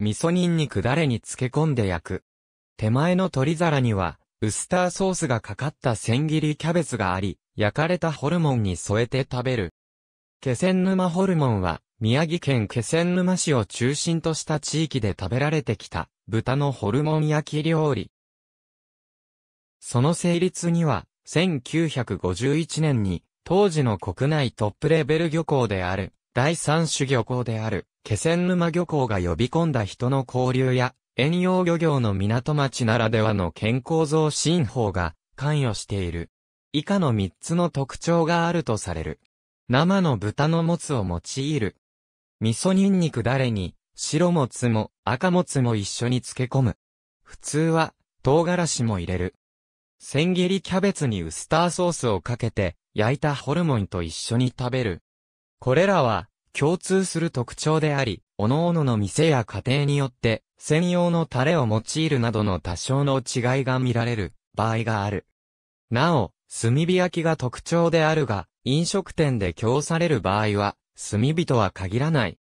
味噌ニンニクダレに漬け込んで焼く。手前の鶏皿には、ウスターソースがかかった千切りキャベツがあり、焼かれたホルモンに添えて食べる。気仙沼ホルモンは、宮城県気仙沼市を中心とした地域で食べられてきた、豚のホルモン焼き料理。その成立には、1951年に、当時の国内トップレベル漁港である、第三種漁港である、気仙沼漁港が呼び込んだ人の交流や、遠洋漁業の港町ならではの健康増進法が関与している。以下の3つの特徴があるとされる。生の豚のもつを用いる。味噌ニンニクだれに、白もつも赤もつも一緒に漬け込む。普通は、唐辛子も入れる。千切りキャベツにウスターソースをかけて、焼いたホルモンと一緒に食べる。これらは、共通する特徴であり、各々の店や家庭によって専用のタレを用いるなどの多少の違いが見られる場合がある。なお、炭火焼きが特徴であるが、飲食店で供される場合は、炭火とは限らない。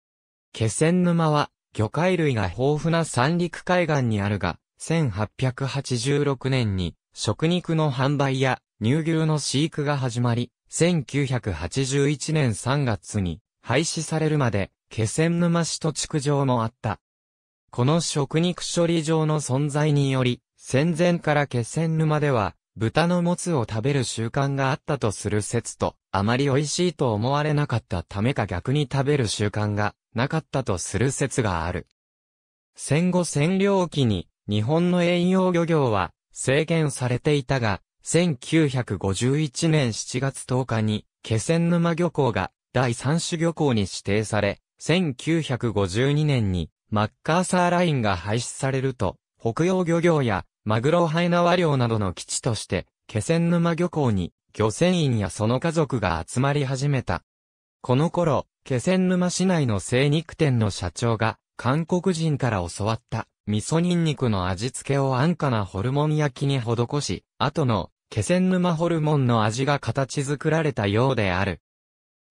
気仙沼は、魚介類が豊富な三陸海岸にあるが、1886年に、食肉の販売や乳牛の飼育が始まり、1981年3月に廃止されるまで、気仙沼市と築城もあった。この食肉処理場の存在により、戦前から気仙沼では、豚のもつを食べる習慣があったとする説と、あまり美味しいと思われなかったためか逆に食べる習慣がなかったとする説がある。戦後占領期に日本の栄養漁業は制限されていたが、1951年7月10日に気仙沼漁港が第3種漁港に指定され、1952年にマッカーサーラインが廃止されると、北洋漁業やマグロハイナワ漁などの基地として、気仙沼漁港に漁船員やその家族が集まり始めた。この頃、気仙沼市内の精肉店の社長が、韓国人から教わった味噌ニンニクの味付けを安価なホルモン焼きに施し、後の気仙沼ホルモンの味が形作られたようである。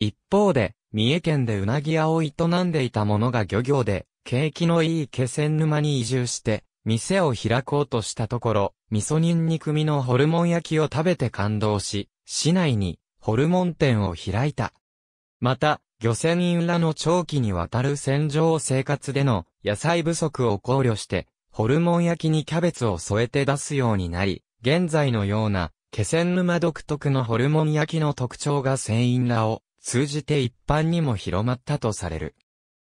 一方で、三重県でうなぎ屋を営んでいた者が漁業で、景気のいい気仙沼に移住して、店を開こうとしたところ、味噌ニンニク味のホルモン焼きを食べて感動し、市内にホルモン店を開いた。また、漁船員らの長期にわたる戦場生活での野菜不足を考慮して、ホルモン焼きにキャベツを添えて出すようになり、現在のような気仙沼独特のホルモン焼きの特徴が船員らを通じて一般にも広まったとされる。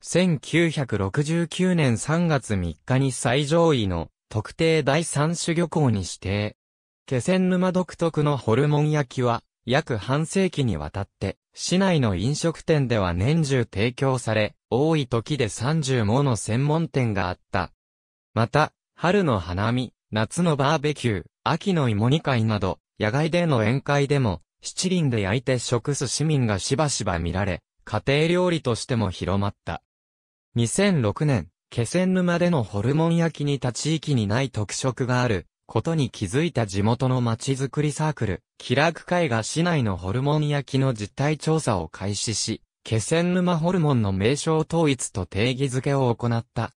1969年3月3日に最上位の特定第三種漁港に指定。気仙沼独特のホルモン焼きは約半世紀にわたって市内の飲食店では年中提供され、多い時で30もの専門店があった。また、春の花見、夏のバーベキュー、秋の芋煮会など、野外での宴会でも、七輪で焼いて食す市民がしばしば見られ、家庭料理としても広まった。2006年、気仙沼でのホルモン焼きに他地域にない特色がある、ことに気づいた地元の町づくりサークル、気楽会が市内のホルモン焼きの実態調査を開始し、気仙沼ホルモンの名称統一と定義づけを行った。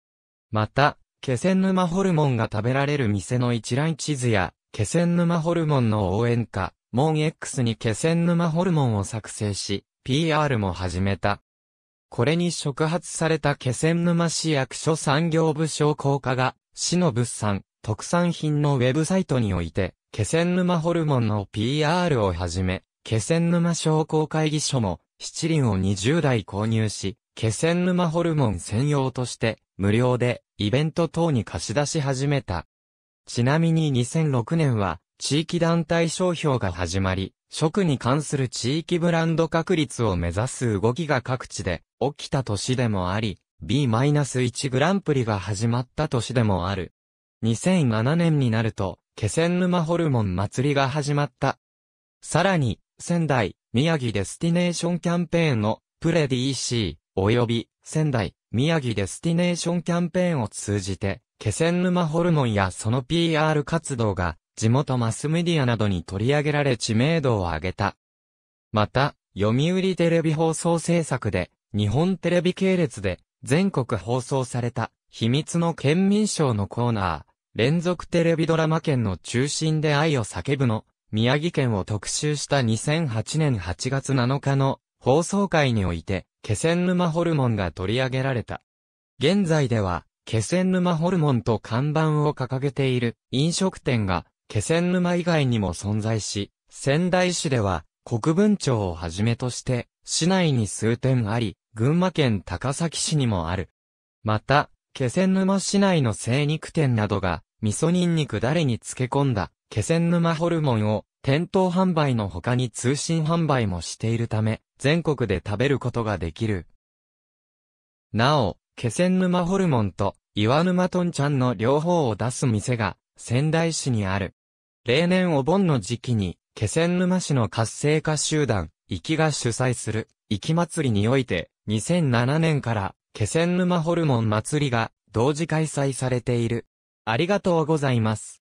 また、気仙沼ホルモンが食べられる店の一覧地図や、気仙沼ホルモンの応援歌、モン X に気仙沼ホルモンを作成し、PR も始めた。これに触発された気仙沼市役所産業部商工課が、市の物産、特産品のウェブサイトにおいて、気仙沼ホルモンの PR をはじめ、気仙沼商工会議所も、七輪を20台購入し、気仙沼ホルモン専用として、無料で、イベント等に貸し出し始めた。ちなみに2006年は、地域団体商標が始まり、食に関する地域ブランド確立を目指す動きが各地で起きた年でもあり、B-1 グランプリが始まった年でもある。2007年になると、気仙沼ホルモン祭りが始まった。さらに、仙台、宮城デスティネーションキャンペーンのプレ DC 及び仙台、宮城デスティネーションキャンペーンを通じて、気仙沼ホルモンやその PR 活動が地元マスメディアなどに取り上げられ知名度を上げた。また、読売テレビ放送制作で、日本テレビ系列で、全国放送された、秘密の県民賞のコーナー、連続テレビドラマ県の中心で愛を叫ぶの、宮城県を特集した2008年8月7日の放送会において、気仙沼ホルモンが取り上げられた。現在では、気仙沼ホルモンと看板を掲げている飲食店が気仙沼以外にも存在し、仙台市では国分町をはじめとして、市内に数点あり、群馬県高崎市にもある。また、気仙沼市内の精肉店などが、味噌ニンニクだれに漬け込んだ、気仙沼ホルモンを、店頭販売の他に通信販売もしているため、全国で食べることができる。なお、気仙沼ホルモンと岩沼トンちゃんの両方を出す店が仙台市にある。例年お盆の時期に、気仙沼市の活性化集団、行きが主催する、行き祭りにおいて、2007年から、気仙沼ホルモン祭りが、同時開催されている。ありがとうございます。